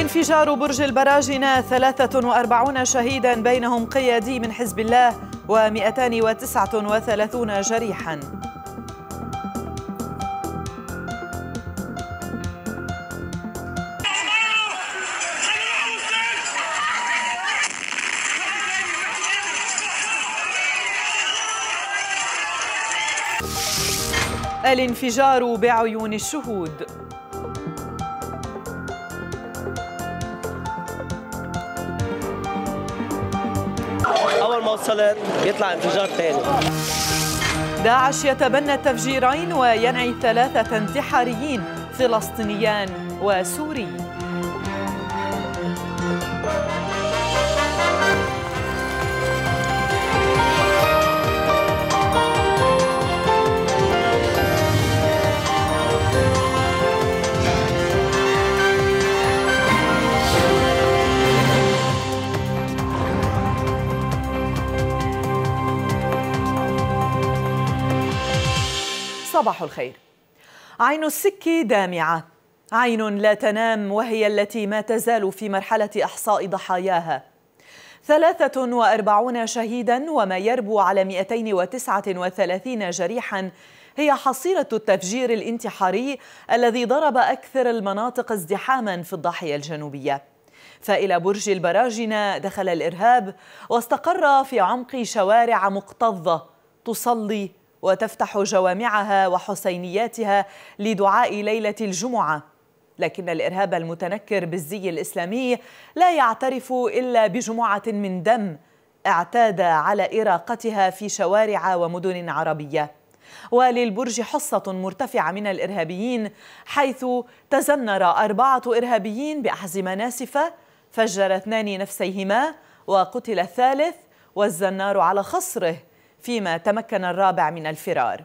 انفجار برج البراجنة 43 شهيدا بينهم قيادي من حزب الله و239 جريحا الانفجار بعيون الشهود اول ما وصلت يطلع انفجار ثاني داعش يتبنى التفجيرين وينعي ثلاثة انتحاريين فلسطينيان وسوريين صباح الخير عين السك دامعة عين لا تنام وهي التي ما تزال في مرحلة إحصاء ضحاياها 43 شهيدا وما يربو على 239 جريحا هي حصيلة التفجير الانتحاري الذي ضرب أكثر المناطق ازدحاما في الضاحية الجنوبية فإلى برج البراجنة دخل الإرهاب واستقر في عمق شوارع مكتظة تصلي وتفتح جوامعها وحسينياتها لدعاء ليلة الجمعة لكن الإرهاب المتنكر بالزي الإسلامي لا يعترف إلا بجمعة من دم اعتاد على إراقتها في شوارع ومدن عربية وللبرج حصة مرتفعة من الإرهابيين حيث تزنر أربعة إرهابيين بأحزمة ناسفة فجر اثنان نفسيهما وقتل الثالث والزنار على خصره فيما تمكن الرابع من الفرار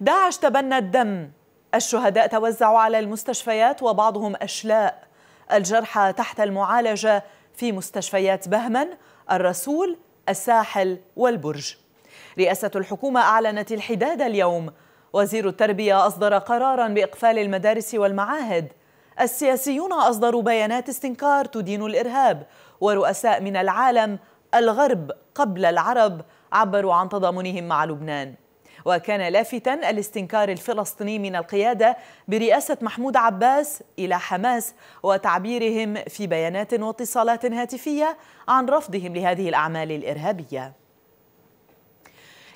داعش تبنى الدم الشهداء توزعوا على المستشفيات وبعضهم أشلاء الجرحى تحت المعالجة في مستشفيات بهمن الرسول الساحل والبرج رئاسة الحكومة أعلنت الحداد اليوم وزير التربية أصدر قرارا بإقفال المدارس والمعاهد السياسيون أصدروا بيانات استنكار تدين الإرهاب ورؤساء من العالم الغرب قبل العرب عبروا عن تضامنهم مع لبنان وكان لافتا الاستنكار الفلسطيني من القيادة برئاسة محمود عباس إلى حماس وتعبيرهم في بيانات واتصالات هاتفية عن رفضهم لهذه الأعمال الإرهابية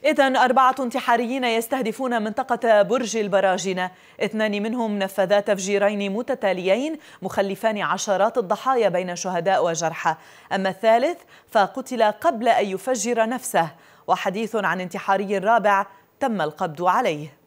إذا أربعة انتحاريين يستهدفون منطقة برج البراجنة اثنان منهم نفذا تفجيرين متتاليين مخلفان عشرات الضحايا بين شهداء وجرحى أما الثالث فقتل قبل أن يفجر نفسه وحديث عن انتحاري رابع تم القبض عليه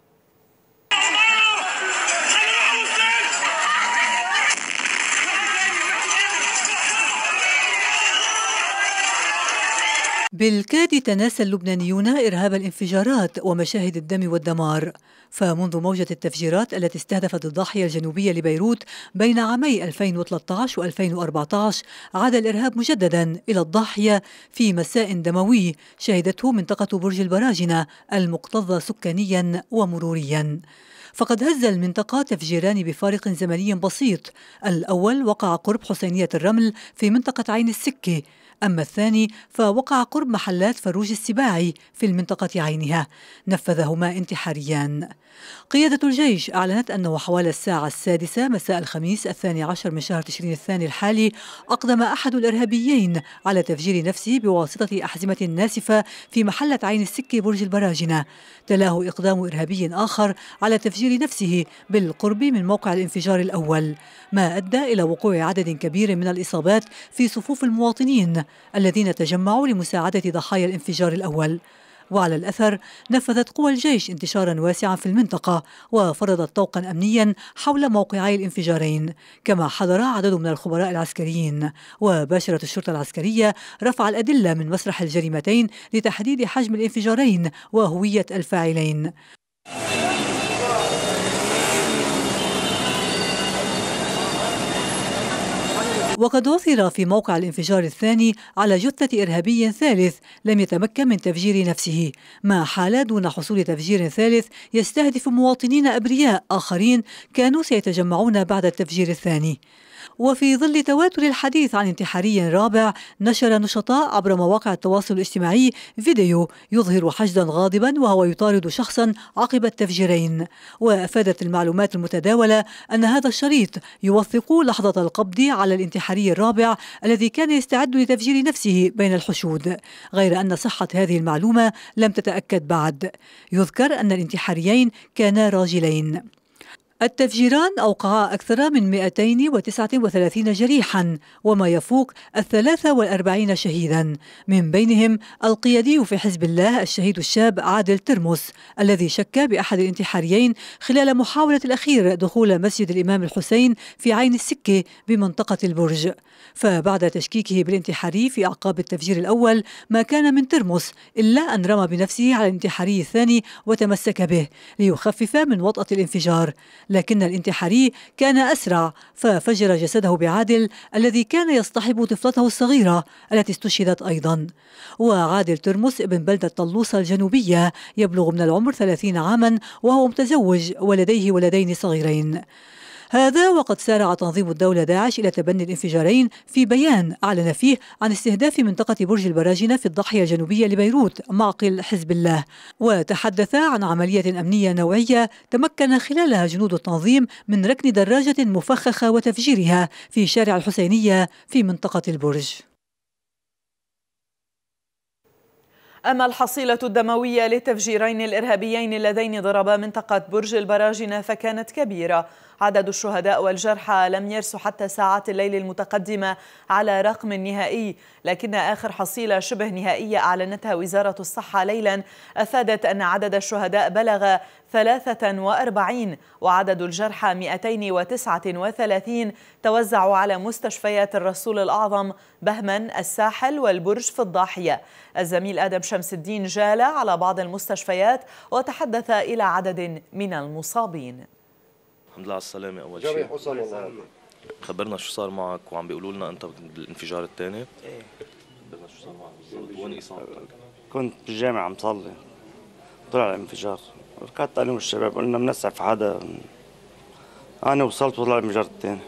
بالكاد تناسى اللبنانيون إرهاب الانفجارات ومشاهد الدم والدمار فمنذ موجة التفجيرات التي استهدفت الضاحية الجنوبية لبيروت بين عامي 2013 و 2014 عاد الإرهاب مجددا إلى الضاحية في مساء دموي شهدته منطقة برج البراجنة المكتظة سكانيا ومروريا فقد هز المنطقة تفجيران بفارق زمني بسيط الأول وقع قرب حسينية الرمل في منطقة عين السكة أما الثاني فوقع قرب محلات فروج السباعي في المنطقة عينها نفذهما انتحاريان قيادة الجيش أعلنت أنه حوالي الساعة السادسة مساء الخميس الثاني عشر من شهر تشرين الثاني الحالي أقدم أحد الإرهابيين على تفجير نفسه بواسطة أحزمة ناسفة في محلة عين السكة برج البراجنة تلاه إقدام إرهابي آخر على تفجير نفسه بالقرب من موقع الانفجار الأول ما أدى إلى وقوع عدد كبير من الإصابات في صفوف المواطنين الذين تجمعوا لمساعدة ضحايا الانفجار الأول وعلى الأثر نفذت قوى الجيش انتشارا واسعا في المنطقة وفرضت طوقا أمنيا حول موقعي الانفجارين كما حضر عدد من الخبراء العسكريين وباشرت الشرطة العسكرية رفع الأدلة من مسرح الجريمتين لتحديد حجم الانفجارين وهوية الفاعلين وقد عثر في موقع الانفجار الثاني على جثة إرهابي ثالث لم يتمكن من تفجير نفسه ما حال دون حصول تفجير ثالث يستهدف مواطنين أبرياء آخرين كانوا سيتجمعون بعد التفجير الثاني وفي ظل تواتر الحديث عن انتحاري رابع نشر نشطاء عبر مواقع التواصل الاجتماعي فيديو يظهر حشدا غاضبا وهو يطارد شخصا عقب التفجيرين وأفادت المعلومات المتداولة أن هذا الشريط يوثق لحظة القبض على الانتحاري الرابع الذي كان يستعد لتفجير نفسه بين الحشود غير أن صحة هذه المعلومة لم تتأكد بعد يذكر أن الانتحاريين كانا راجلين التفجيران أوقعا أكثر من 239 جريحا وما يفوق الثلاثة والأربعين شهيدا من بينهم القيادي في حزب الله الشهيد الشاب عادل ترمس الذي شك بأحد الانتحاريين خلال محاولة الأخير دخول مسجد الإمام الحسين في عين السكة بمنطقة البرج فبعد تشكيكه بالانتحاري في أعقاب التفجير الأول ما كان من ترمس إلا أن رمى بنفسه على الانتحاري الثاني وتمسك به ليخفف من وطأة الانفجار لكن الانتحاري كان أسرع ففجر جسده بعادل الذي كان يصطحب طفلته الصغيرة التي استشهدت أيضا وعادل ترمس ابن بلدة طلوسة الجنوبية يبلغ من العمر 30 عاما وهو متزوج ولديه ولدين صغيرين هذا وقد سارع تنظيم الدولة داعش إلى تبني الانفجارين في بيان أعلن فيه عن استهداف منطقة برج البراجنة في الضاحية الجنوبية لبيروت معقل حزب الله وتحدث عن عملية أمنية نوعية تمكن خلالها جنود التنظيم من ركن دراجة مفخخة وتفجيرها في شارع الحسينية في منطقة البرج أما الحصيلة الدموية للتفجيرين الإرهابيين اللذين ضربا منطقة برج البراجنة فكانت كبيرة عدد الشهداء والجرحى لم يرسو حتى ساعات الليل المتقدمة على رقم نهائي لكن آخر حصيلة شبه نهائية أعلنتها وزارة الصحة ليلا أفادت أن عدد الشهداء بلغ 43 وعدد الجرحى 239 توزعوا على مستشفيات الرسول الأعظم بهمن الساحل والبرج في الضاحية الزميل آدم شمس الدين جال على بعض المستشفيات وتحدث إلى عدد من المصابين الحمد لله على السلامة أول شيء جريح وصل والله خبرنا شو صار معك وعم بيقولوا لنا أنت بالانفجار الثاني إيه خبرنا شو صار معك بالضبط وين إصابتك؟ كنت بالجامعة عم صلي طلع الانفجار ركضت أنا والشباب قلنا بنسعف حدا أنا وصلت وطلع الانفجار الثاني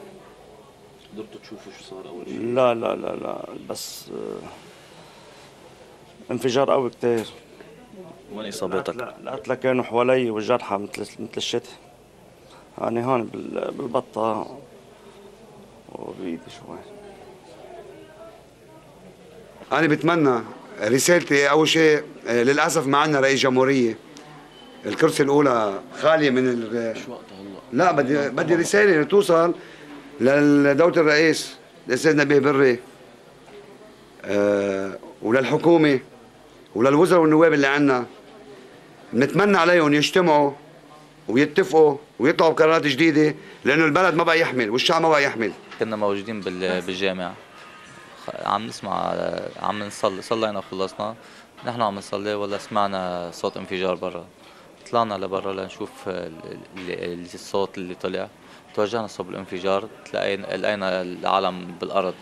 قدرتوا تشوفوا شو صار أول شيء؟ لا لا لا لا بس آه، انفجار قوي كتير وين اصابتك؟ القتلى كانوا حوالي والجرحى مثل مثل الشتي أنا هون بالبطة وبيد شوي أنا بتمنى رسالتي أول شيء للأسف ما عندنا رئيس جمهورية الكرسي الأولى خالية من ال مش وقتها هلا لا بدي بدي رسالة توصل لدولة الرئيس الأستاذ نبيه بري أه وللحكومة وللوزراء والنواب اللي عندنا نتمنى عليهم يجتمعوا ويتفقوا ويطلعوا بقرارات جديده لانه البلد ما بقى يحمل والشعب ما بقى يحمل كنا موجودين بالجامع عم نسمع عم نصلي صلينا وخلصنا نحن عم نصلي ولا سمعنا صوت انفجار برا طلعنا لبرا لنشوف الصوت اللي طلع توجهنا صوب الانفجار لقينا العالم بالارض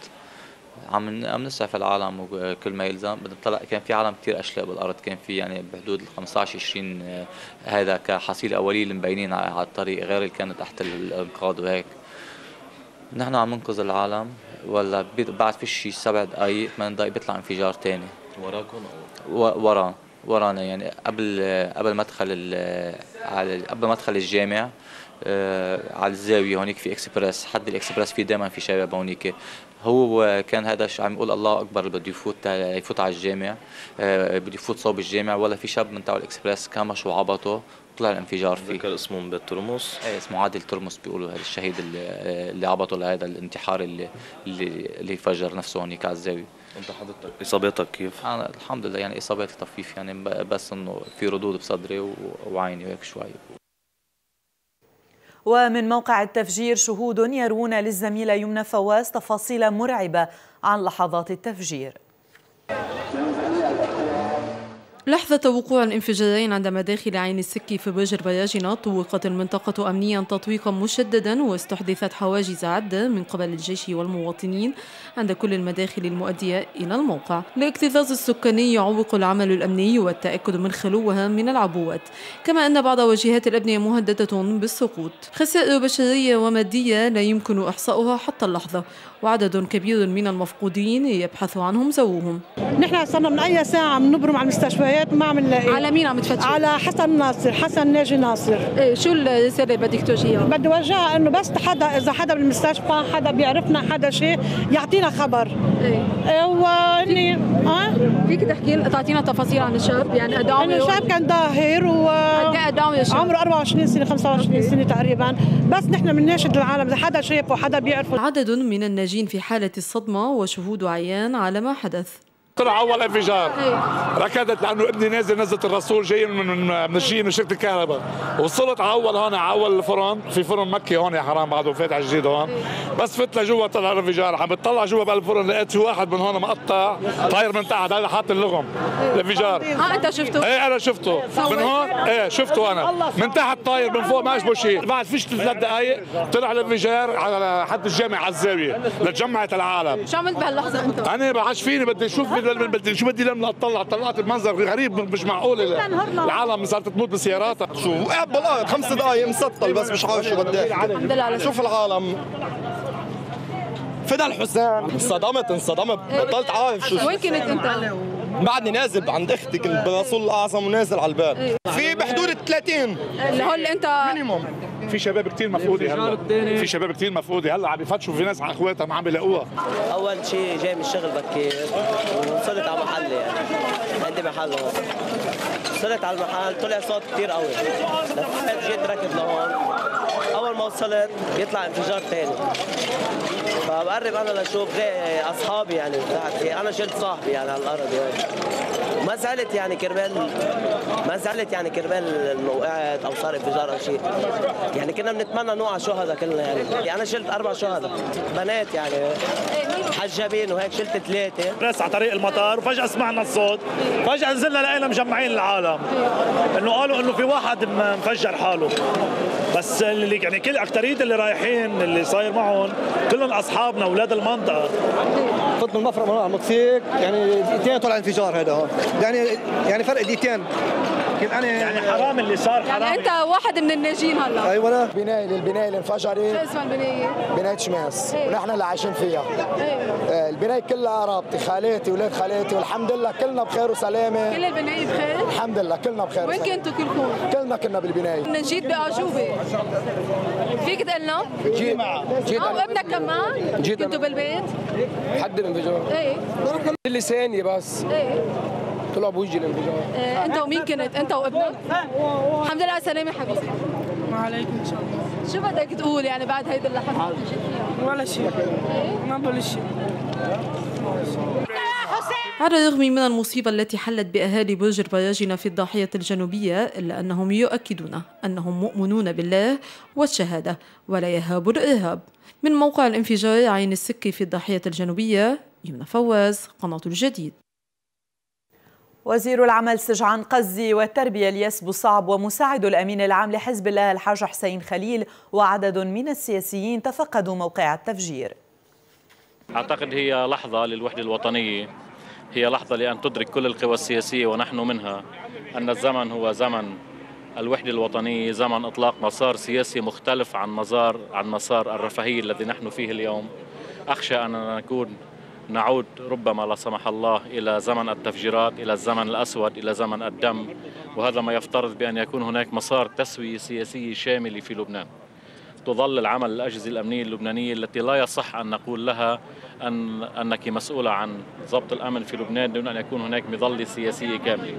عم عم نسعف العالم وكل ما يلزم بدنا نطلع كان في عالم كثير اشلاء بالارض كان في يعني بحدود ال 15 20 آه، هذا كحصيله اوليه اللي مبينين على الطريق غير اللي كانت تحت الانقاض وهيك نحن عم ننقذ العالم ولا بعد في شيء سبع دقائق ثمان دقائق بيطلع انفجار ثاني وراكم او ورا ورانا يعني قبل قبل مدخل على قبل مدخل الجامع آه، على الزاويه هونيك في اكسبرس حد الاكسبرس في دائما في شباب هونيك هو كان هذا عم يقول الله اكبر بده يفوت يفوت على الجامع آه، بده يفوت صوب الجامع ولا في شاب من تاع الاكسبرس كمش وعبطه طلع الانفجار فيه ذكر اسمه من ترمس ايه اسمه عادل ترمس بيقولوا هذا الشهيد اللي, اللي عبطه لهذا الانتحار اللي اللي, اللي فجر نفسه هونيك على الزاويه انت حضرتك اصاباتك كيف؟ انا الحمد لله يعني اصاباتي طفيف يعني بس انه في ردود بصدري وعيني وهيك شوي ومن موقع التفجير شهود يرون للزميلة يمنى فواز تفاصيل مرعبة عن لحظات التفجير لحظة وقوع الانفجارين عند مداخل عين السكي في بجر بياجنة طوقت المنطقة أمنيا تطويقا مشددا واستحدثت حواجز عدة من قبل الجيش والمواطنين عند كل المداخل المؤدية إلى الموقع الاكتظاظ السكاني يعوق العمل الأمني والتأكد من خلوها من العبوات كما أن بعض واجهات الأبنية مهددة بالسقوط خسائر بشرية ومادية لا يمكن إحصاؤها حتى اللحظة وعدد كبير من المفقودين يبحث عنهم زوهم نحن صرنا من أي ساعة نبرم على المستشفى الولايات ما عم نلاقي على مين عم تفتشوا؟ على حسن ناصر حسن ناجي ناصر إيه شو السبب بدك توجهيها؟ بدي وجهها إنه بس حدا إذا حدا بالمستشفى حدا بيعرفنا حدا شيء يعطينا خبر إيه, إيه وإني آه فيك تحكي تعطينا تفاصيل عن الشاب يعني أداوم إنه الشاب كان ظاهر و قد إيه عمره 24 سنة 25 أوكي. سنة تقريبا بس نحن بنناشد العالم إذا حدا شافه حدا بيعرفه عدد من الناجين في حالة الصدمة وشهود عيان على ما حدث طلع اول انفجار إيه. ركضت لانه ابني نازل نزلت الرسول جاي من من الشيء من شركه الكهرباء وصلت على اول هون على اول الفرن في فرن مكي هون يا حرام بعده فات على الجديد هون إيه. بس فت لجوا طلع الانفجار عم بتطلع جوا بالفرن لقيت في واحد من هون مقطع طاير من تحت هذا حاط اللغم إيه. الانفجار اه انت شفته؟ ايه انا شفته من هون ايه شفته انا من تحت طاير من فوق ما عجبه شيء بعد فيش ثلاث دقائق طلع الانفجار على حد الجامع على الزاويه لتجمعت العالم شو عملت بهاللحظه انت؟ انا ما فيني بدي اشوف بدي من شو بدي لما اطلع طلعت المنظر غريب مش معقول العالم صارت تموت بسياراتها شو قاعد إيه، بالارض خمس دقائق مسطل بس مش عارف شو بدي الحمد لله شوف العالم فدا الحسين انصدمت انصدمت إيه. بطلت عارف شو وين كنت انت؟ بعدني نازل عند اختك الرسول أيوة. الاعظم ونازل على الباب أيوة. في بحدود 30 اللي انت مينيموم في شباب كتير مفقودي هلا في شباب كتير مفقودي هلا عم يفتشوا في ناس على اخواتها ما عم بيلاقوها اول شيء جاي من الشغل بكير وصلت على محلي يعني عندي محل هون وصلت على المحل طلع صوت كثير قوي لفحت جيت ركض لهون اول ما وصلت بيطلع انفجار ثاني فبقرب انا لشوف اصحابي يعني بتاعتي يعني انا شلت صاحبي يعني على الارض يعني ما زالت يعني كرمال ما زالت يعني كرمال انه وقعت او صار انفجار او شيء يعني كنا بنتمنى نوقع شهداء كلنا يعني. يعني انا شلت اربع شهداء بنات يعني حجابين وهيك شلت ثلاثه بس على طريق المطار وفجاه سمعنا الصوت فجاه نزلنا لقينا مجمعين العالم انه قالوا انه في واحد مفجر حاله بس اللي يعني كل اكثريه اللي رايحين اللي صاير معهم كلهم اصحابنا اولاد المنطقه فضل المفرق من الموتوسيكل يعني اثنين طلع انفجار هذا هون يعني يعني فرق دقيقتين يعني حرام اللي صار يعني حرام يعني انت واحد من الناجين هلا ايوه انا بنايه للبنايه اللي انفجرت شو اسمها البنايه؟ بنايه شماس إيه. ونحن اللي عايشين فيها هي. إيه. إيه، البنايه كلها قرابتي خالاتي ولاد خالاتي والحمد لله كلنا بخير وسلامه كل البنايه بخير؟ الحمد لله كلنا بخير وين كنتوا كلكم؟ كلنا كنا بالبنايه من جيت باعجوبه فيك تقلنا؟ لنا؟ جيت جيت اه وابنك كمان؟ جيت كنتوا بالبيت؟ حد الانفجار ايه كل ثانيه بس ايه طلع بوجهي الانفجار آه انت ومين كنت انت وابنك الحمد لله على السلامه حبيبي وعليكم ان شاء الله شو بدك تقول يعني بعد هيدي اللحظه ولا شيء ما بقول شيء على الرغم من المصيبة التي حلت بأهالي برج البراجنة في الضاحية الجنوبية إلا أنهم يؤكدون أنهم مؤمنون بالله والشهادة ولا يهاب الإرهاب من موقع الانفجار عين السكي في الضاحية الجنوبية يمنى فواز قناة الجديد وزير العمل سجعان قزي والتربية الياس بوصعب ومساعد الأمين العام لحزب الله الحاج حسين خليل وعدد من السياسيين تفقدوا موقع التفجير أعتقد هي لحظة للوحدة الوطنية هي لحظة لأن تدرك كل القوى السياسية ونحن منها أن الزمن هو زمن الوحدة الوطنية زمن إطلاق مسار سياسي مختلف عن مسار عن مسار الرفاهية الذي نحن فيه اليوم أخشى أن نكون نعود ربما لا سمح الله إلى زمن التفجيرات إلى الزمن الأسود إلى زمن الدم وهذا ما يفترض بأن يكون هناك مسار تسوية سياسية شاملة في لبنان تظل العمل الأجهزة الأمنية اللبنانية التي لا يصح أن نقول لها أن أنك مسؤولة عن ضبط الأمن في لبنان دون أن يكون هناك مظلة سياسية كاملة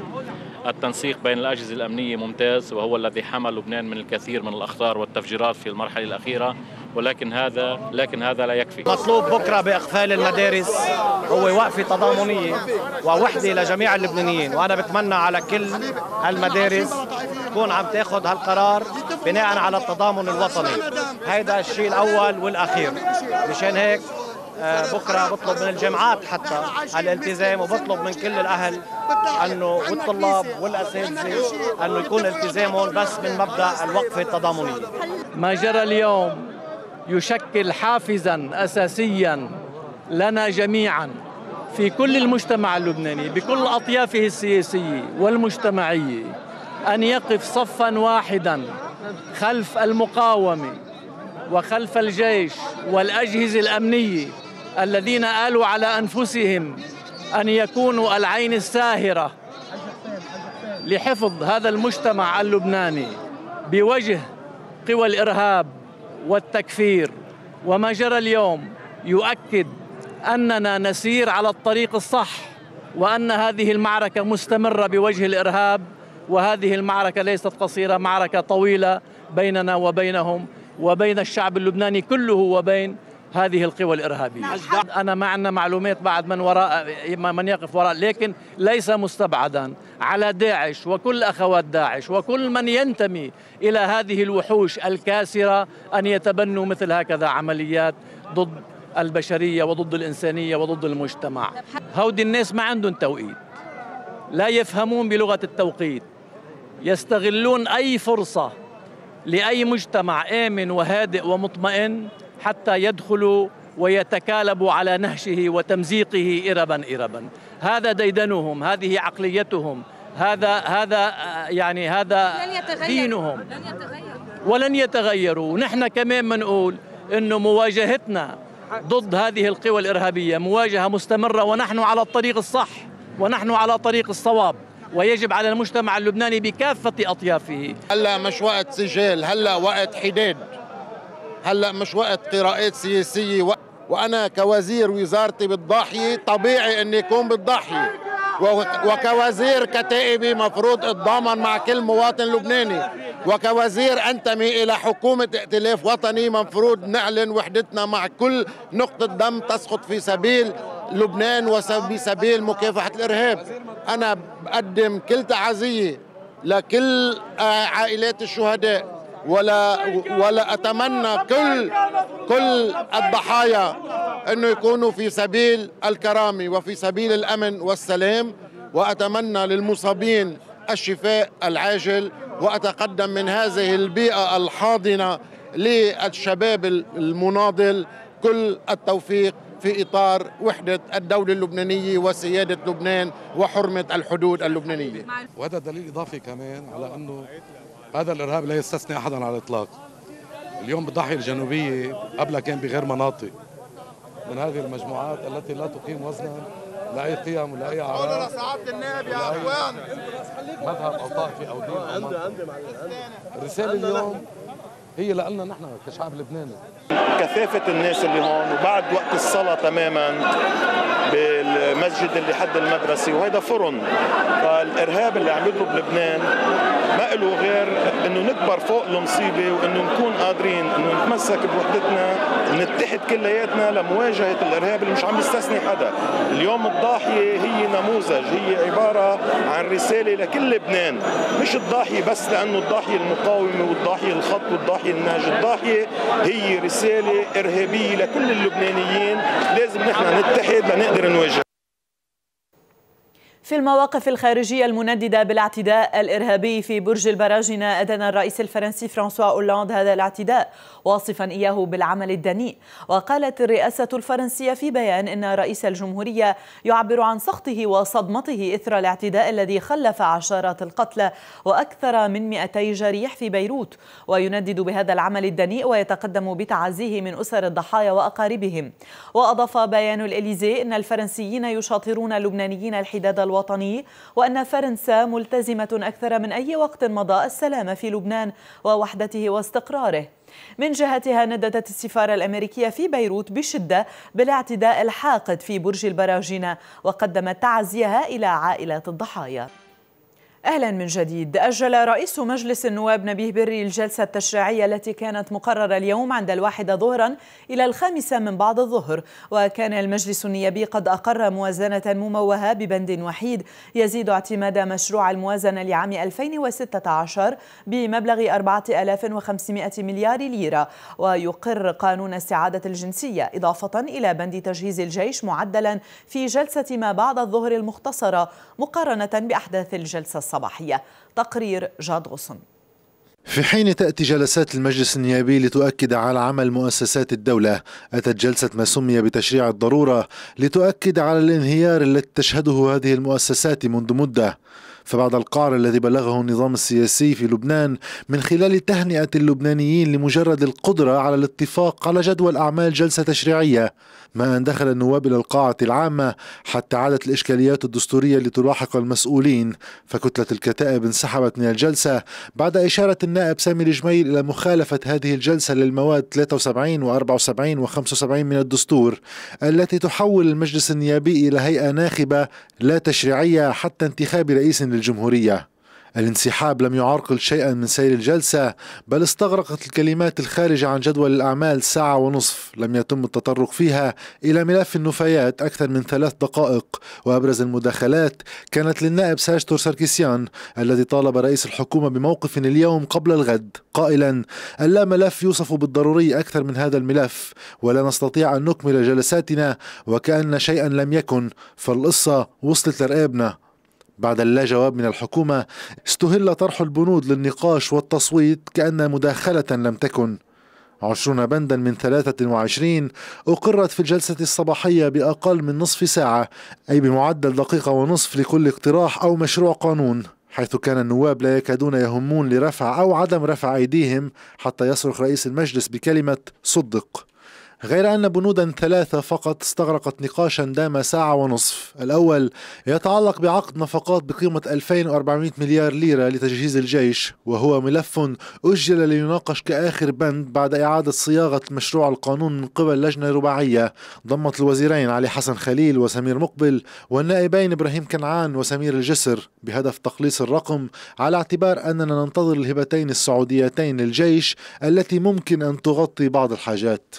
التنسيق بين الأجهزة الأمنية ممتاز وهو الذي حمل لبنان من الكثير من الأخطار والتفجيرات في المرحلة الأخيرة ولكن هذا لكن هذا لا يكفي مطلوب بكره باقفال المدارس هو وقفه تضامنيه ووحده لجميع اللبنانيين وانا بتمنى على كل هالمدارس تكون عم تاخذ هالقرار بناء على التضامن الوطني هيدا الشيء الاول والاخير مشان هيك آه، بكره بطلب من الجامعات حتى الالتزام وبطلب من كل الاهل انه والطلاب والاساتذه انه يكون التزامهم بس من مبدا الوقفه التضامنيه. ما جرى اليوم يشكل حافزا اساسيا لنا جميعا في كل المجتمع اللبناني بكل اطيافه السياسيه والمجتمعيه ان يقف صفا واحدا خلف المقاومه وخلف الجيش والاجهزه الامنيه الذين آلوا على أنفسهم أن يكونوا العين الساهرة لحفظ هذا المجتمع اللبناني بوجه قوى الإرهاب والتكفير وما جرى اليوم يؤكد أننا نسير على الطريق الصح وأن هذه المعركة مستمرة بوجه الإرهاب وهذه المعركة ليست قصيرة معركة طويلة بيننا وبينهم وبين الشعب اللبناني كله وبين هذه القوى الإرهابية نعم. أنا ما عندنا معلومات بعد من وراء من يقف وراء لكن ليس مستبعدا على داعش وكل أخوات داعش وكل من ينتمي إلى هذه الوحوش الكاسرة أن يتبنوا مثل هكذا عمليات ضد البشرية وضد الإنسانية وضد المجتمع هودي الناس ما عندهم توقيت لا يفهمون بلغة التوقيت يستغلون أي فرصة لأي مجتمع آمن وهادئ ومطمئن حتى يدخلوا ويتكالبوا على نهشه وتمزيقه إربا إربا هذا ديدنهم هذه عقليتهم هذا هذا يعني هذا لن دينهم لن ولن يتغيروا نحن كمان بنقول انه مواجهتنا ضد هذه القوى الارهابيه مواجهه مستمره ونحن على الطريق الصح ونحن على طريق الصواب ويجب على المجتمع اللبناني بكافه اطيافه هلا مش وقت سجال هلا وقت حداد هلا مش وقت قراءات سياسيه و... وانا كوزير وزارتي بالضاحيه طبيعي اني اكون بالضاحيه وكوزير كتائبي مفروض اتضامن مع كل مواطن لبناني وكوزير انتمي الى حكومه ائتلاف وطني مفروض نعلن وحدتنا مع كل نقطه دم تسقط في سبيل لبنان وفي سبيل مكافحه الارهاب انا بقدم كل تعزيه لكل آه، عائلات الشهداء ولا ولا اتمنى كل كل الضحايا انه يكونوا في سبيل الكرامه وفي سبيل الامن والسلام واتمنى للمصابين الشفاء العاجل واتقدم من هذه البيئه الحاضنه للشباب المناضل كل التوفيق في اطار وحده الدوله اللبنانيه وسياده لبنان وحرمه الحدود اللبنانيه وهذا دليل اضافي كمان على انه هذا الارهاب لا يستثني احدا على الاطلاق اليوم بالضاحيه الجنوبيه قبلها كان بغير مناطق من هذه المجموعات التي لا تقيم وزنا لا اي قيم ولا اي اعراض سعاده النائب يا اخوان مذهب او طائفي او دين عندي عندي الرساله اليوم هي لنا نحن كشعب لبناني كثافه الناس اللي هون وبعد وقت الصلاه تماما ب المسجد اللي حد المدرسه وهيدا فرن فالارهاب اللي عملته بلبنان ما له غير انه نكبر فوق المصيبه وانه نكون قادرين انه نتمسك بوحدتنا ونتحد كلياتنا لمواجهه الارهاب اللي مش عم يستثني حدا، اليوم الضاحيه هي نموذج هي عباره عن رساله لكل لبنان، مش الضاحيه بس لانه الضاحيه المقاومه والضاحيه الخط والضاحيه الناجي، الضاحيه هي رساله ارهابيه لكل اللبنانيين لازم نحن نتحد لنقدر نواجه في المواقف الخارجية المنددة بالاعتداء الإرهابي في برج البراجنة أدان الرئيس الفرنسي فرانسوا أولاند هذا الاعتداء واصفا إياه بالعمل الدنيء وقالت الرئاسة الفرنسية في بيان إن رئيس الجمهورية يعبر عن سخطه وصدمته إثر الاعتداء الذي خلف عشرات القتلى وأكثر من 200 جريح في بيروت ويندد بهذا العمل الدنيء ويتقدم بتعزيه من أسر الضحايا وأقاربهم وأضاف بيان الإليزي أن الفرنسيين يشاطرون اللبنانيين الحداد الوطني وأن فرنسا ملتزمة أكثر من أي وقت مضى السلام في لبنان ووحدته واستقراره من جهتها نددت السفارة الأمريكية في بيروت بشدة بالاعتداء الحاقد في برج البراجنة وقدمت تعزيها إلى عائلات الضحايا أهلا من جديد أجل رئيس مجلس النواب نبيه بري الجلسة التشريعية التي كانت مقررة اليوم عند الواحدة ظهرا إلى الخامسة من بعد الظهر وكان المجلس النيابي قد أقر موازنة مموهة ببند وحيد يزيد اعتماد مشروع الموازنة لعام 2016 بمبلغ 4500 مليار ليرة ويقر قانون استعاده الجنسية إضافة إلى بند تجهيز الجيش معدلا في جلسة ما بعد الظهر المختصرة مقارنة بأحداث الجلسة الصحيحة. الصباحية تقرير جاد غصن في حين تأتي جلسات المجلس النيابي لتؤكد على عمل مؤسسات الدولة أتت جلسة ما سمي بتشريع الضرورة لتؤكد على الانهيار الذي تشهده هذه المؤسسات منذ مدة فبعد القعر الذي بلغه النظام السياسي في لبنان من خلال تهنئة اللبنانيين لمجرد القدرة على الاتفاق على جدول أعمال جلسة تشريعية ما أن دخل النواب إلى القاعة العامة حتى عادت الإشكاليات الدستورية لتلاحق المسؤولين فكتلة الكتائب انسحبت من الجلسة بعد إشارة النائب سامي الجميل إلى مخالفة هذه الجلسة للمواد 73 و 74 و 75 من الدستور التي تحول المجلس النيابي إلى هيئة ناخبة لا تشريعية حتى انتخاب رئيس للجمهورية الانسحاب لم يعرقل شيئا من سير الجلسة بل استغرقت الكلمات الخارجة عن جدول الأعمال ساعة ونصف لم يتم التطرق فيها إلى ملف النفايات أكثر من ثلاث دقائق وأبرز المداخلات كانت للنائب ساشتور ساركيسيان الذي طالب رئيس الحكومة بموقف اليوم قبل الغد قائلا ألا ملف يوصف بالضروري أكثر من هذا الملف ولا نستطيع أن نكمل جلساتنا وكأن شيئا لم يكن فالقصة وصلت لرقابنا بعد اللا جواب من الحكومة استهل طرح البنود للنقاش والتصويت كأن مداخلة لم تكن عشرون بندا من 23 أقرت في الجلسة الصباحية بأقل من نصف ساعة أي بمعدل دقيقة ونصف لكل اقتراح أو مشروع قانون حيث كان النواب لا يكادون يهمون لرفع أو عدم رفع أيديهم حتى يصرخ رئيس المجلس بكلمة صدق غير أن بنودا ثلاثة فقط استغرقت نقاشا دام ساعة ونصف الأول يتعلق بعقد نفقات بقيمة 2400 مليار ليرة لتجهيز الجيش وهو ملف أجل ليناقش كآخر بند بعد إعادة صياغة مشروع القانون من قبل لجنة رباعية ضمت الوزيرين علي حسن خليل وسمير مقبل والنائبين إبراهيم كنعان وسمير الجسر بهدف تقليص الرقم على اعتبار أننا ننتظر الهبتين السعوديتين للجيش التي ممكن أن تغطي بعض الحاجات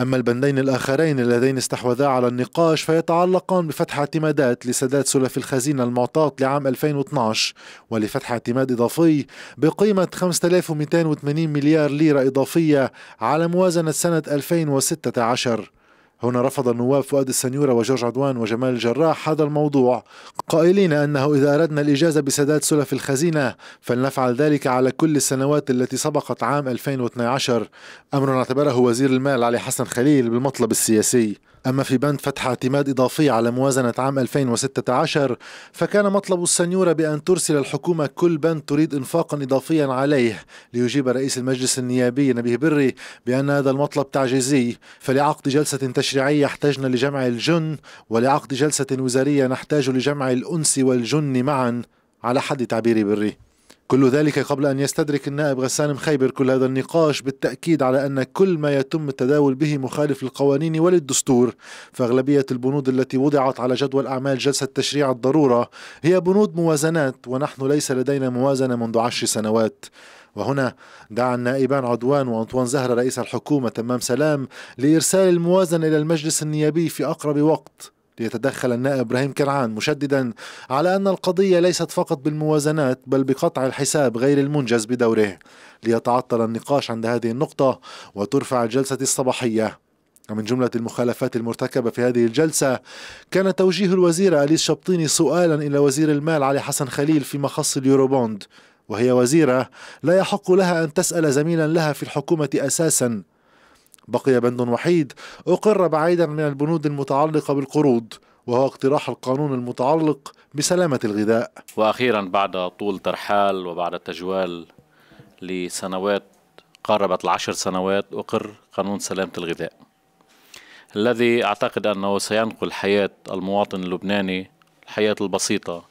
أما البندين الآخرين اللذين استحوذا على النقاش فيتعلقان بفتح اعتمادات لسداد سلف الخزينة المعطاة لعام 2012 ولفتح اعتماد إضافي بقيمة 5280 مليار ليرة إضافية على موازنة سنة 2016 هنا رفض النواب فؤاد السنيورة وجورج عدوان وجمال الجراح هذا الموضوع قائلين أنه إذا أردنا الإجازة بسداد سلف الخزينة فلنفعل ذلك على كل السنوات التي سبقت عام 2012 أمر اعتبره وزير المال علي حسن خليل بالمطلب السياسي أما في بند فتح اعتماد إضافي على موازنة عام 2016 فكان مطلب السنيورة بأن ترسل الحكومة كل بند تريد إنفاقا إضافيا عليه ليجيب رئيس المجلس النيابي نبيه بري بأن هذا المطلب تعجيزي فلعقد جلسة تشريعية احتجنا لجمع الجن ولعقد جلسة وزارية نحتاج لجمع الأنس والجن معا على حد تعبير بري كل ذلك قبل أن يستدرك النائب غسان مخيبر كل هذا النقاش بالتأكيد على أن كل ما يتم التداول به مخالف للقوانين وللدستور فأغلبية البنود التي وضعت على جدول أعمال جلسة تشريع الضرورة هي بنود موازنات ونحن ليس لدينا موازنة منذ عشر سنوات وهنا دعا النائبان عدوان وأنطوان زهرة رئيس الحكومة تمام سلام لإرسال الموازنة إلى المجلس النيابي في أقرب وقت ليتدخل النائب ابراهيم كرعان مشددا على ان القضيه ليست فقط بالموازنات بل بقطع الحساب غير المنجز بدوره ليتعطل النقاش عند هذه النقطه وترفع الجلسه الصباحيه ومن جملة المخالفات المرتكبة في هذه الجلسة كان توجيه الوزيرة أليس شبطيني سؤالا إلى وزير المال علي حسن خليل في مخص اليوروبوند وهي وزيرة لا يحق لها أن تسأل زميلا لها في الحكومة أساسا بقي بند وحيد أقر بعيدا من البنود المتعلقة بالقروض وهو اقتراح القانون المتعلق بسلامة الغذاء وأخيرا بعد طول ترحال وبعد تجوال لسنوات قاربت العشر سنوات أقر قانون سلامة الغذاء الذي أعتقد أنه سينقل حياة المواطن اللبناني الحياة البسيطة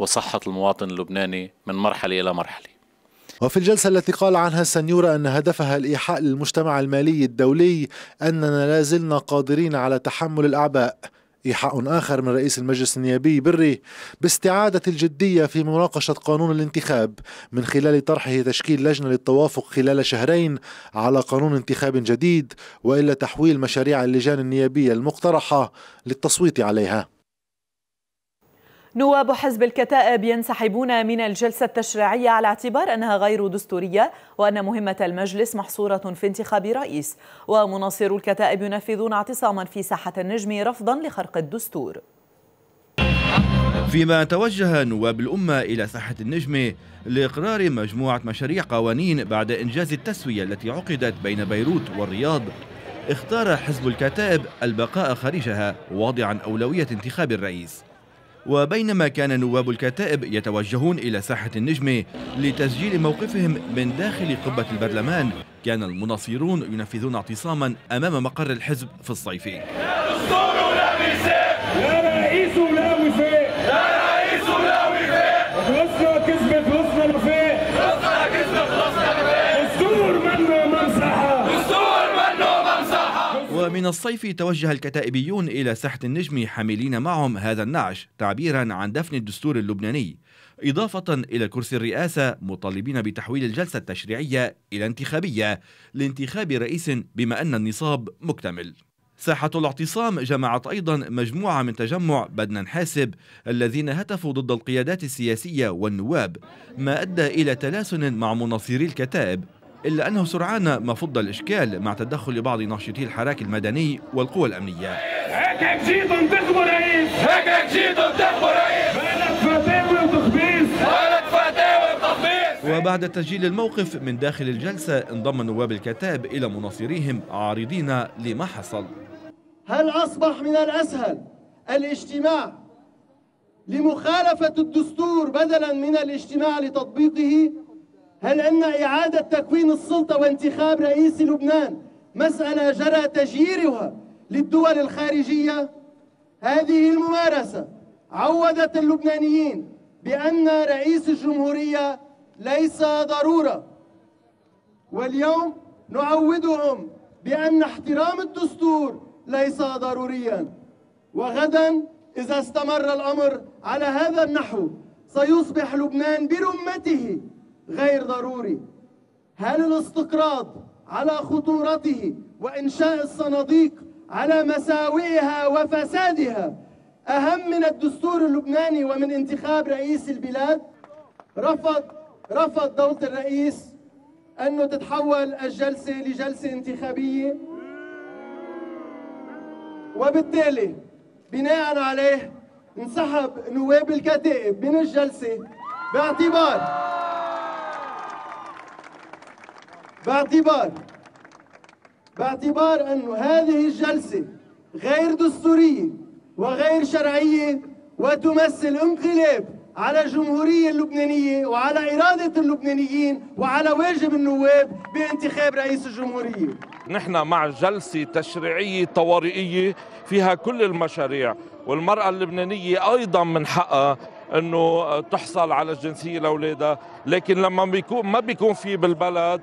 وصحة المواطن اللبناني من مرحلة إلى مرحلة وفي الجلسة التي قال عنها سنيورا أن هدفها الإيحاء للمجتمع المالي الدولي أننا لا زلنا قادرين على تحمل الأعباء إيحاء آخر من رئيس المجلس النيابي بري باستعادة الجدية في مناقشة قانون الانتخاب من خلال طرحه تشكيل لجنة للتوافق خلال شهرين على قانون انتخاب جديد وإلا تحويل مشاريع اللجان النيابية المقترحة للتصويت عليها نواب حزب الكتائب ينسحبون من الجلسة التشريعية على اعتبار أنها غير دستورية وأن مهمة المجلس محصورة في انتخاب رئيس ومناصر الكتائب ينفذون اعتصاما في ساحة النجم رفضا لخرق الدستور فيما توجه نواب الأمة إلى ساحة النجم لإقرار مجموعة مشاريع قوانين بعد إنجاز التسوية التي عقدت بين بيروت والرياض اختار حزب الكتائب البقاء خارجها واضعا أولوية انتخاب الرئيس وبينما كان نواب الكتائب يتوجهون إلى ساحة النجمة لتسجيل موقفهم من داخل قبة البرلمان كان المناصرون ينفذون اعتصاما أمام مقر الحزب في الصيفي الصيف توجه الكتائبيون إلى ساحة النجم حاملين معهم هذا النعش تعبيرا عن دفن الدستور اللبناني إضافة إلى كرسي الرئاسة مطالبين بتحويل الجلسة التشريعية إلى انتخابية لانتخاب رئيس بما أن النصاب مكتمل ساحة الاعتصام جمعت أيضا مجموعة من تجمع بدنا حاسب الذين هتفوا ضد القيادات السياسية والنواب ما أدى إلى تلاسن مع مناصري الكتائب إلا أنه سرعان ما فض الإشكال مع تدخل بعض ناشطي الحراك المدني والقوى الأمنية هيك انتخبوا هيك انتخبوا فتاوي وتخبيص فتاوي وتخبيص وبعد تسجيل الموقف من داخل الجلسة انضم نواب الكتاب إلى مناصريهم عارضين لما حصل هل أصبح من الأسهل الاجتماع لمخالفة الدستور بدلا من الاجتماع لتطبيقه هل أن إعادة تكوين السلطة وانتخاب رئيس لبنان مسألة جرى تجييرها للدول الخارجية؟ هذه الممارسة عودت اللبنانيين بأن رئيس الجمهورية ليس ضرورة واليوم نعودهم بأن احترام الدستور ليس ضروريا وغدا إذا استمر الأمر على هذا النحو سيصبح لبنان برمته غير ضروري هل الاستقراض على خطورته وإنشاء الصناديق على مساوئها وفسادها أهم من الدستور اللبناني ومن انتخاب رئيس البلاد رفض رفض دولة الرئيس أنه تتحول الجلسة لجلسة انتخابية وبالتالي بناء عليه انسحب نواب الكتائب من الجلسة باعتبار باعتبار باعتبار أن هذه الجلسة غير دستورية وغير شرعية وتمثل انقلاب على الجمهورية اللبنانية وعلى إرادة اللبنانيين وعلى واجب النواب بانتخاب رئيس الجمهورية نحن مع جلسة تشريعية طوارئية فيها كل المشاريع والمرأة اللبنانية أيضا من حقها أنه تحصل على الجنسية لأولادها لكن لما بيكون ما بيكون في بالبلد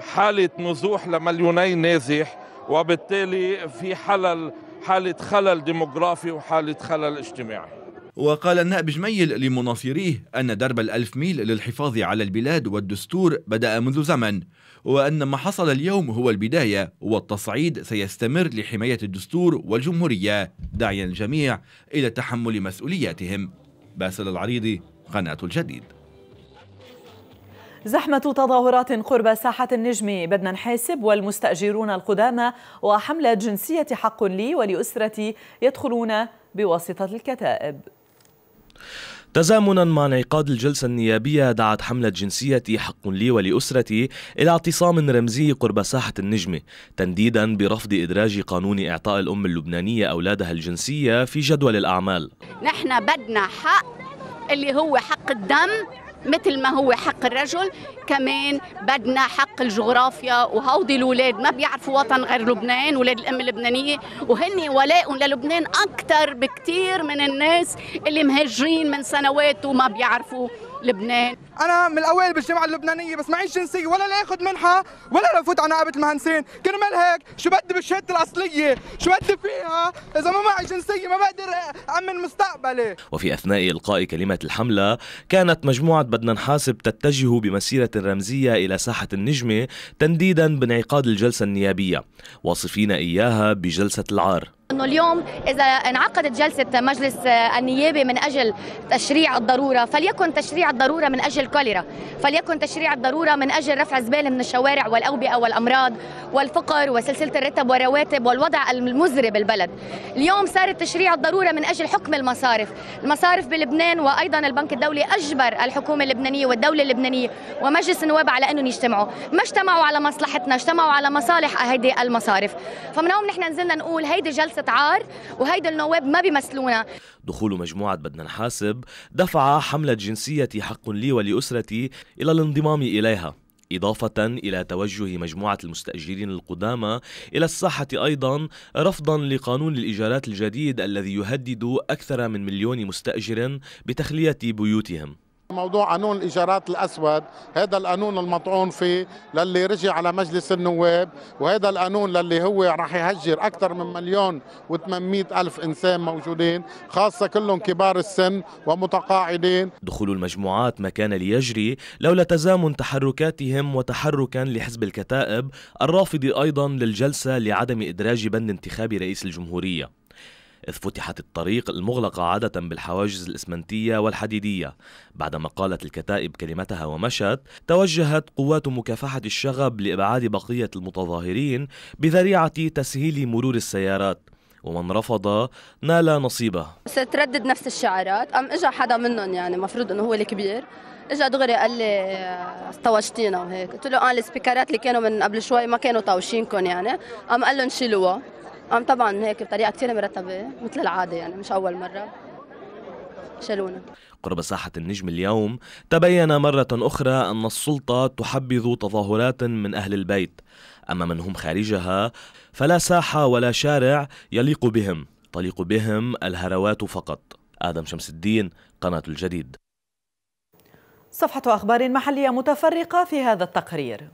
حالة نزوح لمليوني نازح وبالتالي في حلل حالة خلل ديموغرافي وحالة خلل اجتماعي وقال النائب جميل لمناصريه أن درب الألف ميل للحفاظ على البلاد والدستور بدأ منذ زمن وأن ما حصل اليوم هو البداية والتصعيد سيستمر لحماية الدستور والجمهورية داعيا الجميع إلى تحمل مسؤولياتهم باسل العريضي قناة الجديد زحمة تظاهرات قرب ساحة النجم بدنا نحاسب والمستأجرون القدامى وحملة جنسية حق لي ولأسرتي يدخلون بواسطة الكتائب تزامنا مع انعقاد الجلسة النيابية دعت حملة جنسية حق لي ولأسرتي إلى اعتصام رمزي قرب ساحة النجمة تنديدا برفض إدراج قانون إعطاء الأم اللبنانية أولادها الجنسية في جدول الأعمال نحن بدنا حق اللي هو حق الدم مثل ما هو حق الرجل كمان بدنا حق الجغرافيا وهودي الاولاد ما بيعرفوا وطن غير لبنان ولاد الام اللبنانيه وهن ولاء للبنان اكثر بكثير من الناس اللي مهاجرين من سنوات وما بيعرفوا لبنان انا من الاوائل بالجامعه اللبنانيه بس معيش جنسيه ولا لاخذ منحه ولا لفوت على نقابه المهندسين كرمال هيك شو بدي بالشهاده الاصليه شو بدي فيها اذا ما معي جنسيه ما بقدر امن مستقبلي وفي اثناء القاء كلمه الحمله كانت مجموعه بدنا نحاسب تتجه بمسيره رمزيه الى ساحه النجمه تنديدا بانعقاد الجلسه النيابيه واصفين اياها بجلسه العار انه اليوم اذا انعقدت جلسه مجلس النيابه من اجل تشريع الضروره فليكن تشريع الضروره من اجل الكوليرا فليكن تشريع الضرورة من أجل رفع الزبالة من الشوارع والأوبئة والأمراض والفقر وسلسلة الرتب والرواتب والوضع المزري بالبلد اليوم صار تشريع الضرورة من أجل حكم المصارف المصارف بلبنان وأيضا البنك الدولي أجبر الحكومة اللبنانية والدولة اللبنانية ومجلس النواب على أنهم يجتمعوا ما اجتمعوا على مصلحتنا اجتمعوا على مصالح هيدي المصارف فمن هون نحن نزلنا نقول هيدي جلسة عار وهيدي النواب ما بيمثلونا دخول مجموعة بدنا نحاسب دفع حملة جنسية حق لي ولأ لأسرتي إلى الانضمام إليها إضافة إلى توجه مجموعة المستأجرين القدامى إلى الساحة أيضا رفضا لقانون الإيجارات الجديد الذي يهدد أكثر من مليون مستأجر بتخلية بيوتهم موضوع قانون الايجارات الاسود هذا القانون المطعون فيه للي رجع على مجلس النواب وهذا القانون للي هو راح يهجر اكثر من مليون و800 الف انسان موجودين خاصه كلهم كبار السن ومتقاعدين دخول المجموعات ما كان ليجري لولا تزامن تحركاتهم وتحركا لحزب الكتائب الرافض ايضا للجلسه لعدم ادراج بند انتخاب رئيس الجمهوريه إذ فتحت الطريق المغلقة عادة بالحواجز الإسمنتية والحديدية بعدما قالت الكتائب كلمتها ومشت توجهت قوات مكافحة الشغب لإبعاد بقية المتظاهرين بذريعة تسهيل مرور السيارات ومن رفض نال نصيبه ستردد نفس الشعارات أم إجا حدا منهم يعني مفروض أنه هو الكبير اجى دغري قال لي طوشتينا وهيك قلت له اه السبيكرات اللي كانوا من قبل شوي ما كانوا طاوشينكم يعني قام قال لهم شيلوها عم طبعا هيك بطريقه كثير مرتبه مثل العاده يعني مش اول مره شالونا قرب ساحة النجم اليوم تبين مرة أخرى أن السلطة تحبذ تظاهرات من أهل البيت أما من هم خارجها فلا ساحة ولا شارع يليق بهم تليق بهم الهروات فقط آدم شمس الدين قناة الجديد صفحة أخبار محلية متفرقة في هذا التقرير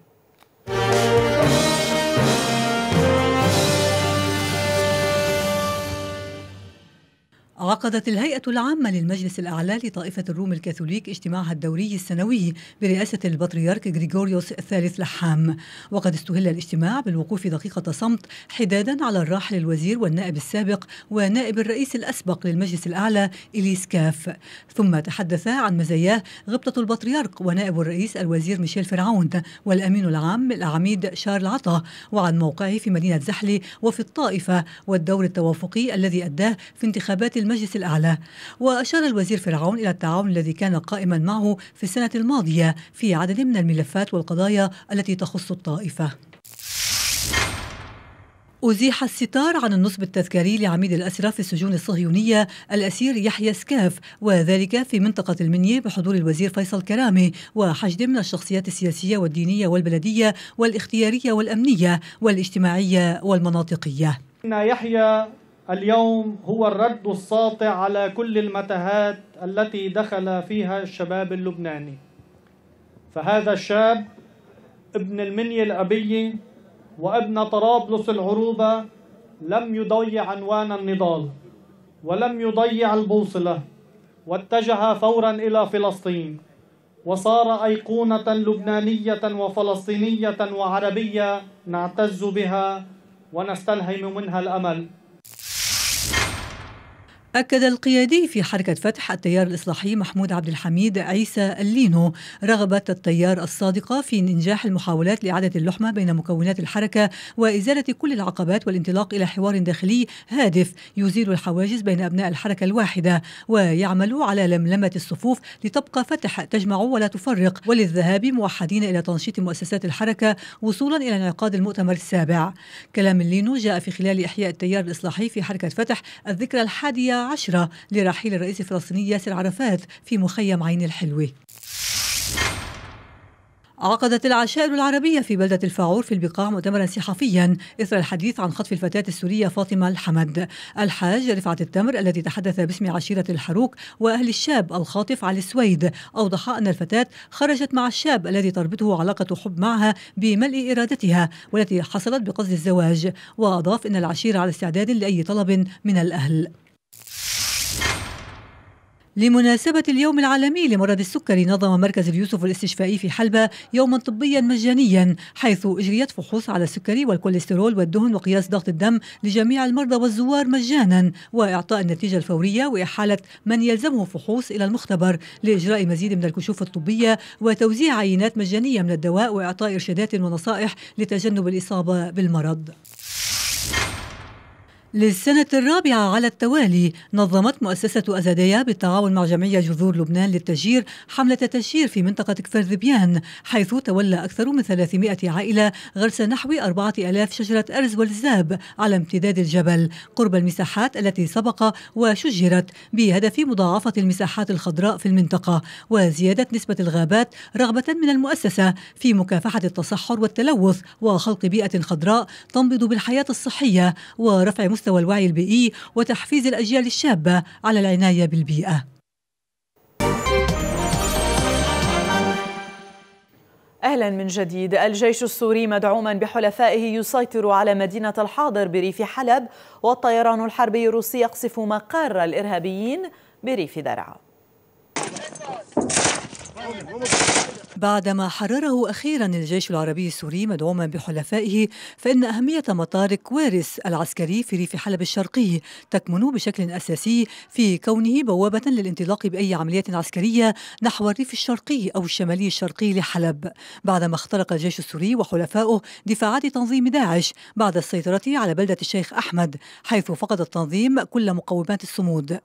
عقدت الهيئة العامة للمجلس الأعلى لطائفة الروم الكاثوليك اجتماعها الدوري السنوي برئاسة البطريرك غريغوريوس الثالث لحام وقد استهل الاجتماع بالوقوف دقيقة صمت حدادا على الراحل الوزير والنائب السابق ونائب الرئيس الأسبق للمجلس الأعلى إليس كاف ثم تحدث عن مزاياه غبطة البطريرك ونائب الرئيس الوزير ميشيل فرعون والأمين العام العميد شارل عطا وعن موقعه في مدينة زحلي وفي الطائفة والدور التوافقي الذي أداه في انتخابات المجلس المجلس الأعلى وأشار الوزير فرعون إلى التعاون الذي كان قائما معه في السنة الماضية في عدد من الملفات والقضايا التي تخص الطائفة أزيح الستار عن النصب التذكاري لعميد الأسرى في السجون الصهيونية الأسير يحيى سكاف وذلك في منطقة المنية بحضور الوزير فيصل كرامي وحشد من الشخصيات السياسية والدينية والبلدية والاختيارية والأمنية والاجتماعية والمناطقية. يحيى اليوم هو الرد الساطع على كل المتاهات التي دخل فيها الشباب اللبناني فهذا الشاب ابن المنيا الأبي وابن طرابلس العروبة لم يضيع عنوان النضال ولم يضيع البوصلة واتجه فورا إلى فلسطين وصار أيقونة لبنانية وفلسطينية وعربية نعتز بها ونستلهم منها الأمل أكد القيادي في حركة فتح التيار الإصلاحي محمود عبد الحميد عيسى اللينو رغبة التيار الصادقة في إنجاح المحاولات لإعادة اللحمة بين مكونات الحركة وإزالة كل العقبات والانطلاق إلى حوار داخلي هادف يزيل الحواجز بين أبناء الحركة الواحدة ويعمل على لملمة الصفوف لتبقى فتح تجمع ولا تفرق وللذهاب موحدين إلى تنشيط مؤسسات الحركة وصولا إلى انعقاد المؤتمر السابع كلام اللينو جاء في خلال إحياء التيار الإصلاحي في حركة فتح الذكرى الحادية عشرة لرحيل الرئيس الفلسطيني ياسر عرفات في مخيم عين الحلوة عقدت العشائر العربية في بلدة الفاعور في البقاع مؤتمرا صحفيا إثر الحديث عن خطف الفتاة السورية فاطمة الحمد الحاج رفعة التمر الذي تحدث باسم عشيرة الحروك وأهل الشاب الخاطف علي السويد أوضح أن الفتاة خرجت مع الشاب الذي تربطه علاقة حب معها بملء إرادتها والتي حصلت بقصد الزواج وأضاف أن العشيرة على استعداد لأي طلب من الأهل لمناسبة اليوم العالمي لمرض السكري نظم مركز اليوسف الاستشفائي في حلبة يوما طبيا مجانيا حيث أجريت فحوص على السكري والكوليسترول والدهن وقياس ضغط الدم لجميع المرضى والزوار مجانا وإعطاء النتيجة الفورية وإحالة من يلزمه فحوص إلى المختبر لإجراء مزيد من الكشوف الطبية وتوزيع عينات مجانية من الدواء وإعطاء إرشادات ونصائح لتجنب الإصابة بالمرض. للسنة الرابعة على التوالي نظمت مؤسسة أزادية بالتعاون مع جمعية جذور لبنان للتشجير حملة تشجير في منطقة كفر ذبيان حيث تولى أكثر من 300 عائلة غرس نحو 4000 شجرة أرز والزاب على امتداد الجبل قرب المساحات التي سبق وشجرت بهدف مضاعفة المساحات الخضراء في المنطقة وزيادة نسبة الغابات رغبة من المؤسسة في مكافحة التصحر والتلوث وخلق بيئة خضراء تنبض بالحياة الصحية ورفع مستوى الوعي البيئي e وتحفيز الأجيال الشابة على العناية بالبيئة اهلا من جديد الجيش السوري مدعوما بحلفائه يسيطر على مدينه الحاضر بريف حلب والطيران الحربي الروسي يقصف مقر الارهابيين بريف درعا بعدما حرره أخيرا الجيش العربي السوري مدعوما بحلفائه فإن أهمية مطار كوارس العسكري في ريف حلب الشرقي تكمن بشكل أساسي في كونه بوابة للانطلاق بأي عملية عسكرية نحو الريف الشرقي أو الشمالي الشرقي لحلب بعدما اخترق الجيش السوري وحلفائه دفاعات تنظيم داعش بعد السيطرة على بلدة الشيخ أحمد حيث فقد التنظيم كل مقومات الصمود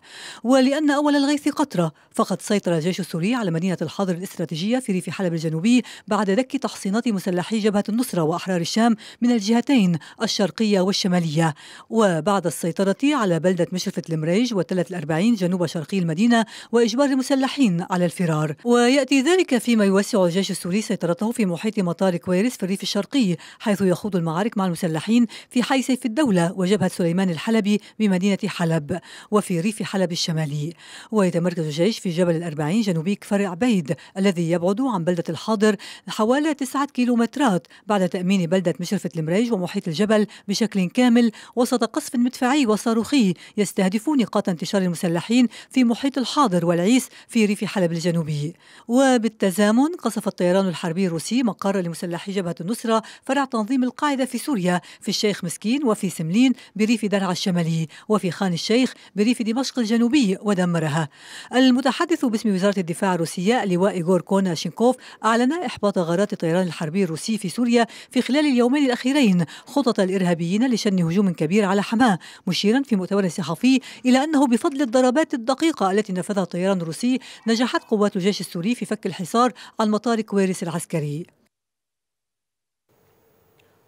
ولأن أول الغيث قطرة فقد سيطر الجيش السوري على مدينة الحرب المحاضر الاستراتيجية في ريف حلب الجنوبي بعد دك تحصينات مسلحي جبهة النصرة وأحرار الشام من الجهتين الشرقية والشمالية وبعد السيطرة على بلدة مشرفة المريج وتلة الأربعين جنوب شرقي المدينة وإجبار المسلحين على الفرار ويأتي ذلك فيما يوسع الجيش السوري سيطرته في محيط مطار كويرس في الريف الشرقي حيث يخوض المعارك مع المسلحين في حي سيف الدولة وجبهة سليمان الحلبي بمدينة حلب وفي ريف حلب الشمالي ويتمركز الجيش في جبل الأربعين جنوبي كفر عبيد الذي يبعد عن بلدة الحاضر حوالي تسعة كيلومترات بعد تأمين بلدة مشرفة المريج ومحيط الجبل بشكل كامل وسط قصف مدفعي وصاروخي يستهدف نقاط انتشار المسلحين في محيط الحاضر والعيس في ريف حلب الجنوبي وبالتزامن قصف الطيران الحربي الروسي مقر لمسلحي جبهة النصرة فرع تنظيم القاعدة في سوريا في الشيخ مسكين وفي سملين بريف درعا الشمالي وفي خان الشيخ بريف دمشق الجنوبي ودمرها المتحدث باسم وزارة الدفاع الروسية اللواء إيغور كوناشينكوف أعلن إحباط غارات الطيران الحربي الروسي في سوريا في خلال اليومين الأخيرين خطط الإرهابيين لشن هجوم كبير على حماه مشيرا في مؤتمر صحفي إلى أنه بفضل الضربات الدقيقة التي نفذها الطيران الروسي نجحت قوات الجيش السوري في فك الحصار عن مطار كويرس العسكري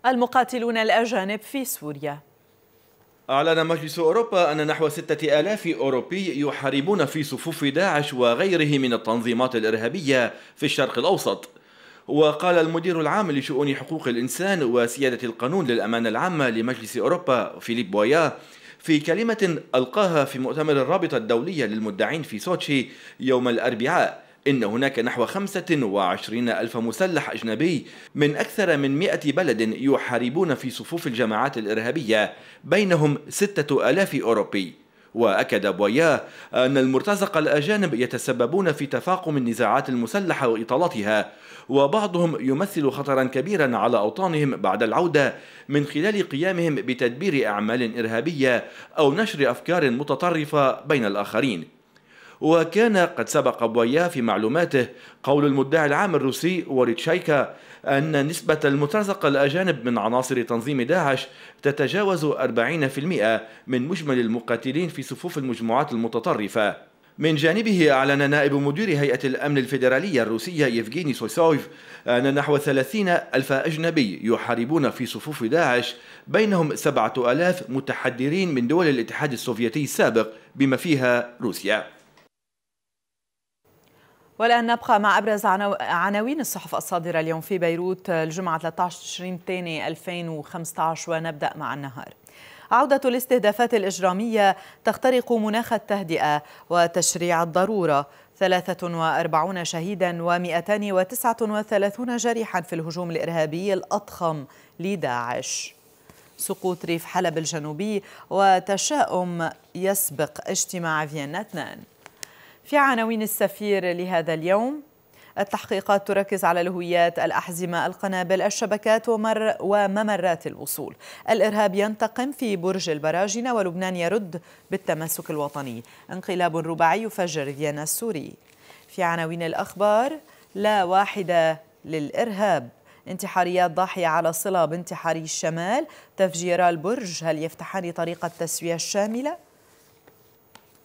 المقاتلون الأجانب في سوريا أعلن مجلس أوروبا أن نحو ستة آلاف أوروبي يحاربون في صفوف داعش وغيره من التنظيمات الإرهابية في الشرق الأوسط وقال المدير العام لشؤون حقوق الإنسان وسيادة القانون للأمانة العامة لمجلس أوروبا فيليب بويا في كلمة ألقاها في مؤتمر الرابطة الدولية للمدعين في سوتشي يوم الأربعاء إن هناك نحو 25 ألف مسلح أجنبي من أكثر من 100 بلد يحاربون في صفوف الجماعات الإرهابية بينهم 6000 أوروبي وأكد بوياه أن المرتزقة الأجانب يتسببون في تفاقم النزاعات المسلحة وإطالتها وبعضهم يمثل خطرا كبيرا على أوطانهم بعد العودة من خلال قيامهم بتدبير أعمال إرهابية أو نشر أفكار متطرفة بين الآخرين وكان قد سبق بويا في معلوماته قول المدعي العام الروسي وريتشايكا أن نسبة المترزقة الأجانب من عناصر تنظيم داعش تتجاوز 40% من مجمل المقاتلين في صفوف المجموعات المتطرفة من جانبه أعلن نائب مدير هيئة الأمن الفيدرالية الروسية يفغيني سويسويف أن نحو 30 ألف أجنبي يحاربون في صفوف داعش بينهم 7000 متحدرين من دول الاتحاد السوفيتي السابق بما فيها روسيا والآن نبقى مع أبرز عناوين الصحف الصادرة اليوم في بيروت الجمعة 13 تشرين الثاني 2015 ونبدأ مع النهار عودة الاستهدافات الإجرامية تخترق مناخ التهدئة وتشريع الضرورة 43 شهيدا و239 جريحا في الهجوم الإرهابي الأضخم لداعش سقوط ريف حلب الجنوبي وتشاؤم يسبق اجتماع فيينا 2 في عناوين السفير لهذا اليوم التحقيقات تركز على الهويات الأحزمة القنابل الشبكات ومر وممرات الوصول الإرهاب ينتقم في برج البراجنة ولبنان يرد بالتمسك الوطني انقلاب رباعي يفجر فيينا السوري في عناوين الأخبار لا واحدة للإرهاب انتحاريات ضاحية على صلة بانتحاري الشمال تفجيرا البرج هل يفتحان طريق التسوية الشاملة؟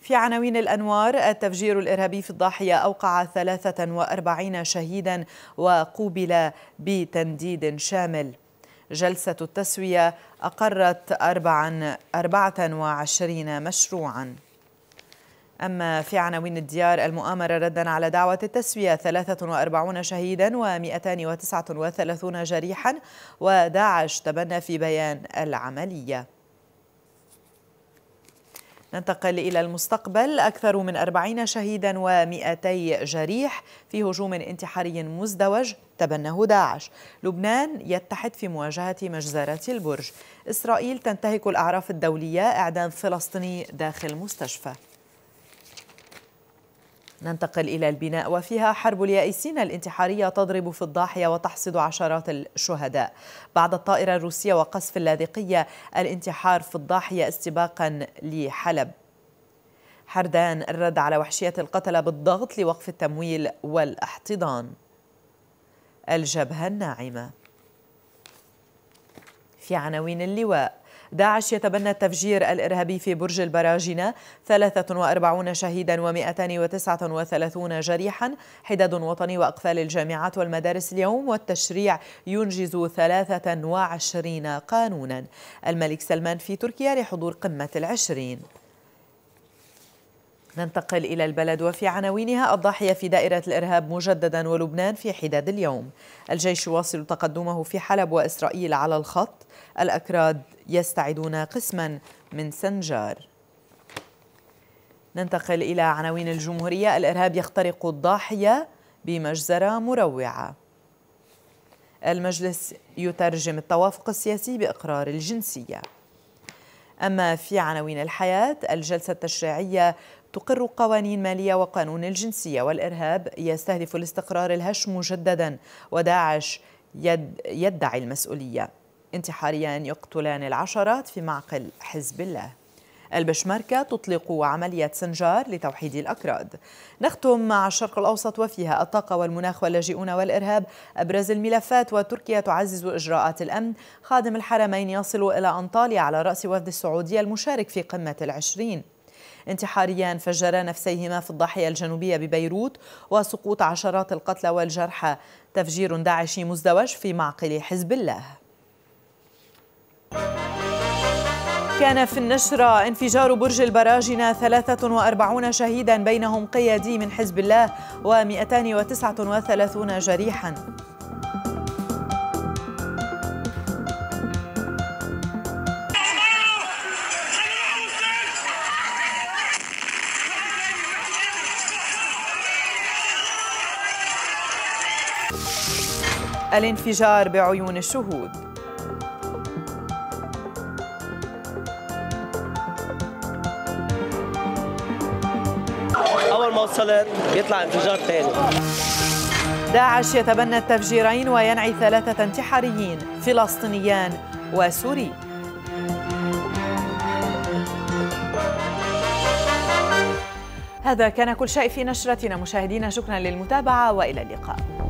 في عناوين الأنوار التفجير الإرهابي في الضاحية أوقع 43 شهيدا وقوبل بتنديد شامل جلسة التسوية أقرت 24 مشروعاً أما في عناوين الديار المؤامرة ردا على دعوة التسوية 43 شهيدا و239 جريحا وداعش تبنى في بيان العملية ننتقل إلى المستقبل أكثر من أربعين شهيدا ومئتي جريح في هجوم انتحاري مزدوج تبنه داعش لبنان يتحد في مواجهة مجزرة البرج إسرائيل تنتهك الأعراف الدولية إعدام فلسطيني داخل مستشفى ننتقل إلى البناء وفيها حرب اليائسين الانتحارية تضرب في الضاحية وتحصد عشرات الشهداء بعد الطائرة الروسية وقصف اللاذقية الانتحار في الضاحية استباقا لحلب حردان الرد على وحشية القتلة بالضغط لوقف التمويل والاحتضان الجبهة الناعمة في عناوين اللواء داعش يتبنى التفجير الإرهابي في برج البراجنة 43 شهيدا و239 جريحا حدد وطني وأقفال الجامعات والمدارس اليوم والتشريع ينجز 23 قانونا الملك سلمان في تركيا لحضور قمة العشرين ننتقل إلى البلد وفي عناوينها الضاحية في دائرة الإرهاب مجددا ولبنان في حداد اليوم الجيش يواصل تقدمه في حلب وإسرائيل على الخط الأكراد يستعيدون قسما من سنجار ننتقل إلى عناوين الجمهورية الإرهاب يخترق الضاحية بمجزرة مروعة المجلس يترجم التوافق السياسي بإقرار الجنسية أما في عناوين الحياة الجلسة التشريعية تقر قوانين مالية وقانون الجنسية والإرهاب يستهدف الاستقرار الهش مجددا وداعش يد يدعي المسؤولية انتحاريان يقتلان العشرات في معقل حزب الله البشماركة تطلق عملية سنجار لتوحيد الأكراد نختم مع الشرق الأوسط وفيها الطاقة والمناخ واللاجئون والإرهاب أبرز الملفات وتركيا تعزز إجراءات الأمن خادم الحرمين يصل إلى أنطاليا على رأس وفد السعودية المشارك في قمة العشرين انتحاريان فجرا نفسيهما في الضاحية الجنوبية ببيروت وسقوط عشرات القتلى والجرحى تفجير داعشي مزدوج في معقل حزب الله كان في النشرة انفجار برج البراجنة 43 شهيدا بينهم قيادي من حزب الله و239 جريحا الانفجار بعيون الشهود أول ما وصلت بيطلع انفجار ثاني داعش يتبنى التفجيرين وينعي ثلاثة انتحاريين فلسطينيان وسوري هذا كان كل شيء في نشرتنا مشاهدينا شكرا للمتابعة وإلى اللقاء